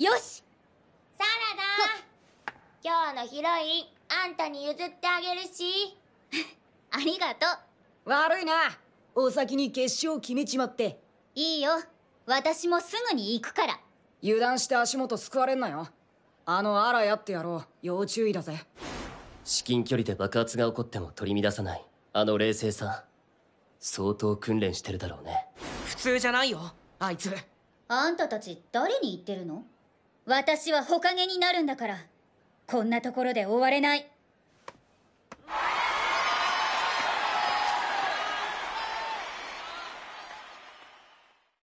よしサラダ今日のヒロインあんたに譲ってあげるし ありがとう悪いなお先に決勝決めちまっていいよ私もすぐに行くから油断して足元すくわれんなよあのあらやってやろう要注意だぜ至近距離で爆発が起こっても取り乱さないあの冷静さ相当訓練してるだろうね普通じゃないよあいつあんたたち誰に言ってるの私はほかげになるんだからこんなところで終われない